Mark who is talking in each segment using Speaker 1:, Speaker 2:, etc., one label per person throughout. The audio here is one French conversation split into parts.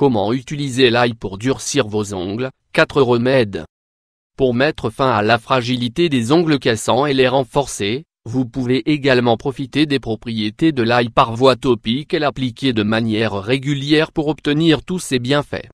Speaker 1: Comment utiliser l'ail pour durcir vos ongles 4 remèdes. Pour mettre fin à la fragilité des ongles cassants et les renforcer, vous pouvez également profiter des propriétés de l'ail par voie topique et l'appliquer de manière régulière pour obtenir tous ses bienfaits.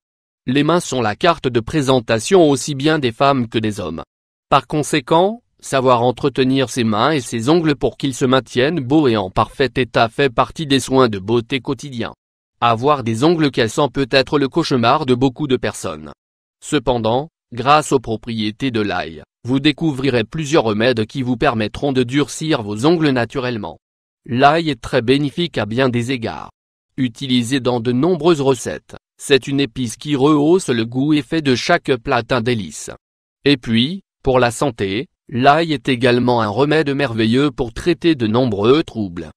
Speaker 1: Les mains sont la carte de présentation aussi bien des femmes que des hommes. Par conséquent, savoir entretenir ses mains et ses ongles pour qu'ils se maintiennent beaux et en parfait état fait partie des soins de beauté quotidiens. Avoir des ongles cassants peut être le cauchemar de beaucoup de personnes. Cependant, grâce aux propriétés de l'ail, vous découvrirez plusieurs remèdes qui vous permettront de durcir vos ongles naturellement. L'ail est très bénéfique à bien des égards. Utilisé dans de nombreuses recettes, c'est une épice qui rehausse le goût et fait de chaque plat un délice. Et puis, pour la santé, l'ail est également un remède merveilleux pour traiter de nombreux troubles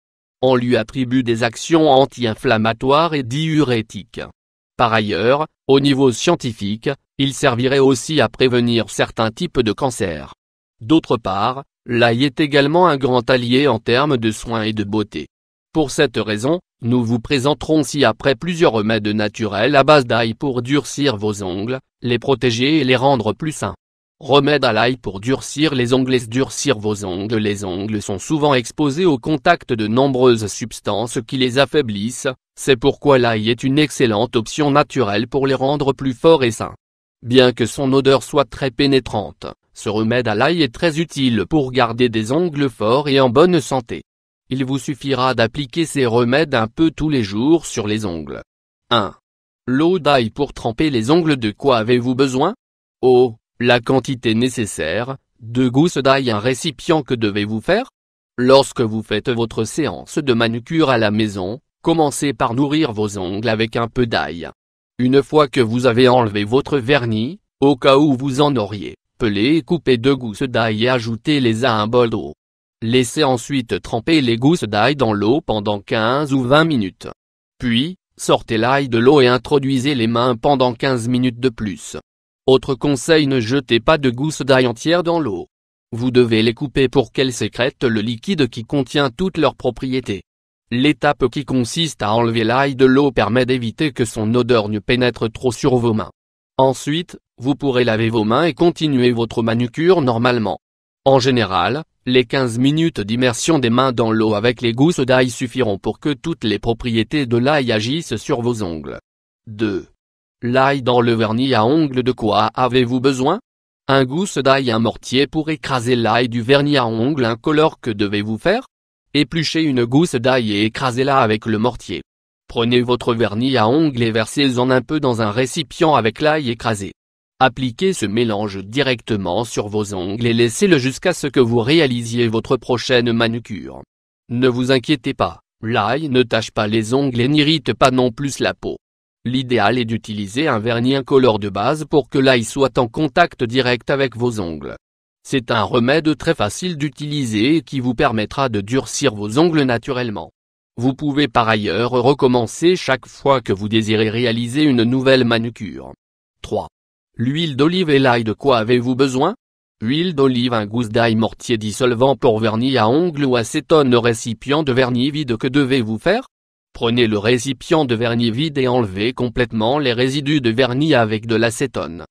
Speaker 1: on lui attribue des actions anti-inflammatoires et diurétiques. Par ailleurs, au niveau scientifique, il servirait aussi à prévenir certains types de cancers. D'autre part, l'ail est également un grand allié en termes de soins et de beauté. Pour cette raison, nous vous présenterons ci-après plusieurs remèdes naturels à base d'ail pour durcir vos ongles, les protéger et les rendre plus sains. Remède à l'ail pour durcir les ongles Durcir vos ongles Les ongles sont souvent exposés au contact de nombreuses substances qui les affaiblissent, c'est pourquoi l'ail est une excellente option naturelle pour les rendre plus forts et sains. Bien que son odeur soit très pénétrante, ce remède à l'ail est très utile pour garder des ongles forts et en bonne santé. Il vous suffira d'appliquer ces remèdes un peu tous les jours sur les ongles. 1. L'eau d'ail pour tremper les ongles De quoi avez-vous besoin Oh la quantité nécessaire, de gousses d'ail un récipient que devez-vous faire Lorsque vous faites votre séance de manucure à la maison, commencez par nourrir vos ongles avec un peu d'ail. Une fois que vous avez enlevé votre vernis, au cas où vous en auriez, pelez et coupez deux gousses d'ail et ajoutez-les à un bol d'eau. Laissez ensuite tremper les gousses d'ail dans l'eau pendant 15 ou 20 minutes. Puis, sortez l'ail de l'eau et introduisez les mains pendant 15 minutes de plus. Autre conseil ne jetez pas de gousses d'ail entières dans l'eau. Vous devez les couper pour qu'elles sécrètent le liquide qui contient toutes leurs propriétés. L'étape qui consiste à enlever l'ail de l'eau permet d'éviter que son odeur ne pénètre trop sur vos mains. Ensuite, vous pourrez laver vos mains et continuer votre manucure normalement. En général, les 15 minutes d'immersion des mains dans l'eau avec les gousses d'ail suffiront pour que toutes les propriétés de l'ail agissent sur vos ongles. 2. L'ail dans le vernis à ongles de quoi avez-vous besoin Un gousse d'ail un mortier pour écraser l'ail du vernis à ongles incolore que devez-vous faire Épluchez une gousse d'ail et écrasez-la avec le mortier. Prenez votre vernis à ongles et versez-en un peu dans un récipient avec l'ail écrasé. Appliquez ce mélange directement sur vos ongles et laissez-le jusqu'à ce que vous réalisiez votre prochaine manucure. Ne vous inquiétez pas, l'ail ne tache pas les ongles et n'irrite pas non plus la peau. L'idéal est d'utiliser un vernis incolore de base pour que l'ail soit en contact direct avec vos ongles. C'est un remède très facile d'utiliser et qui vous permettra de durcir vos ongles naturellement. Vous pouvez par ailleurs recommencer chaque fois que vous désirez réaliser une nouvelle manucure. 3. L'huile d'olive et l'ail de quoi avez-vous besoin Huile d'olive un gousse d'ail mortier dissolvant pour vernis à ongles ou acétone récipient de vernis vide que devez-vous faire Prenez le récipient de vernis vide et enlevez complètement les résidus de vernis avec de l'acétone.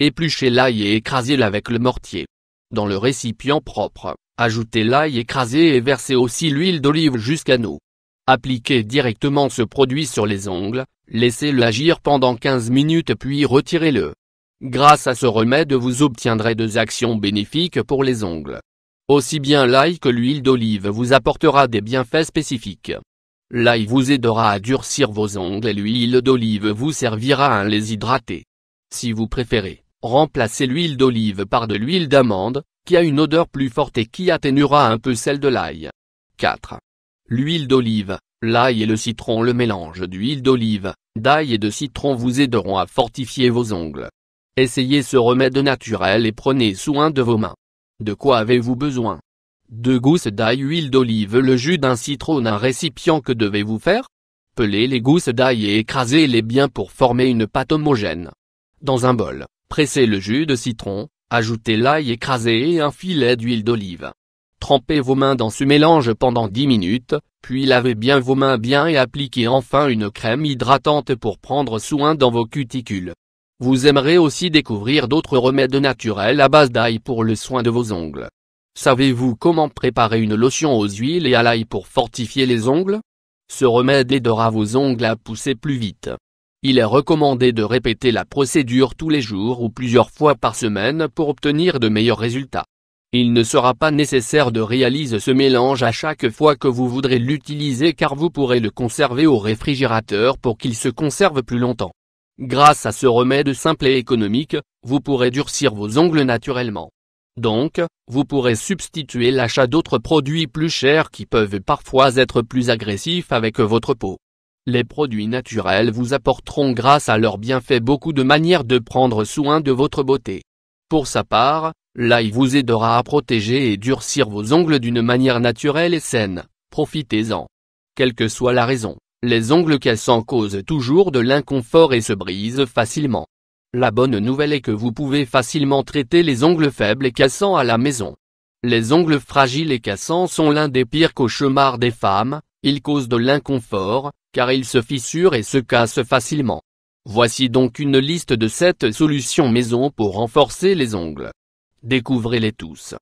Speaker 1: Épluchez l'ail et écrasez-le avec le mortier. Dans le récipient propre, ajoutez l'ail écrasé et versez aussi l'huile d'olive jusqu'à nous. Appliquez directement ce produit sur les ongles, laissez-le agir pendant 15 minutes puis retirez-le. Grâce à ce remède vous obtiendrez deux actions bénéfiques pour les ongles. Aussi bien l'ail que l'huile d'olive vous apportera des bienfaits spécifiques. L'ail vous aidera à durcir vos ongles et l'huile d'olive vous servira à les hydrater. Si vous préférez, remplacez l'huile d'olive par de l'huile d'amande, qui a une odeur plus forte et qui atténuera un peu celle de l'ail. 4. L'huile d'olive, l'ail et le citron Le mélange d'huile d'olive, d'ail et de citron vous aideront à fortifier vos ongles. Essayez ce remède naturel et prenez soin de vos mains. De quoi avez-vous besoin deux gousses d'ail Huile d'olive Le jus d'un citron Un récipient que devez-vous faire Pelez les gousses d'ail et écrasez-les bien pour former une pâte homogène. Dans un bol, pressez le jus de citron, ajoutez l'ail écrasé et un filet d'huile d'olive. Trempez vos mains dans ce mélange pendant 10 minutes, puis lavez bien vos mains bien et appliquez enfin une crème hydratante pour prendre soin dans vos cuticules. Vous aimerez aussi découvrir d'autres remèdes naturels à base d'ail pour le soin de vos ongles. Savez-vous comment préparer une lotion aux huiles et à l'ail pour fortifier les ongles Ce remède aidera vos ongles à pousser plus vite. Il est recommandé de répéter la procédure tous les jours ou plusieurs fois par semaine pour obtenir de meilleurs résultats. Il ne sera pas nécessaire de réaliser ce mélange à chaque fois que vous voudrez l'utiliser car vous pourrez le conserver au réfrigérateur pour qu'il se conserve plus longtemps. Grâce à ce remède simple et économique, vous pourrez durcir vos ongles naturellement. Donc, vous pourrez substituer l'achat d'autres produits plus chers qui peuvent parfois être plus agressifs avec votre peau. Les produits naturels vous apporteront grâce à leurs bienfaits beaucoup de manières de prendre soin de votre beauté. Pour sa part, l'ail vous aidera à protéger et durcir vos ongles d'une manière naturelle et saine, profitez-en. Quelle que soit la raison, les ongles cassants causent toujours de l'inconfort et se brisent facilement. La bonne nouvelle est que vous pouvez facilement traiter les ongles faibles et cassants à la maison. Les ongles fragiles et cassants sont l'un des pires cauchemars des femmes, ils causent de l'inconfort, car ils se fissurent et se cassent facilement. Voici donc une liste de 7 solutions maison pour renforcer les ongles. Découvrez-les tous.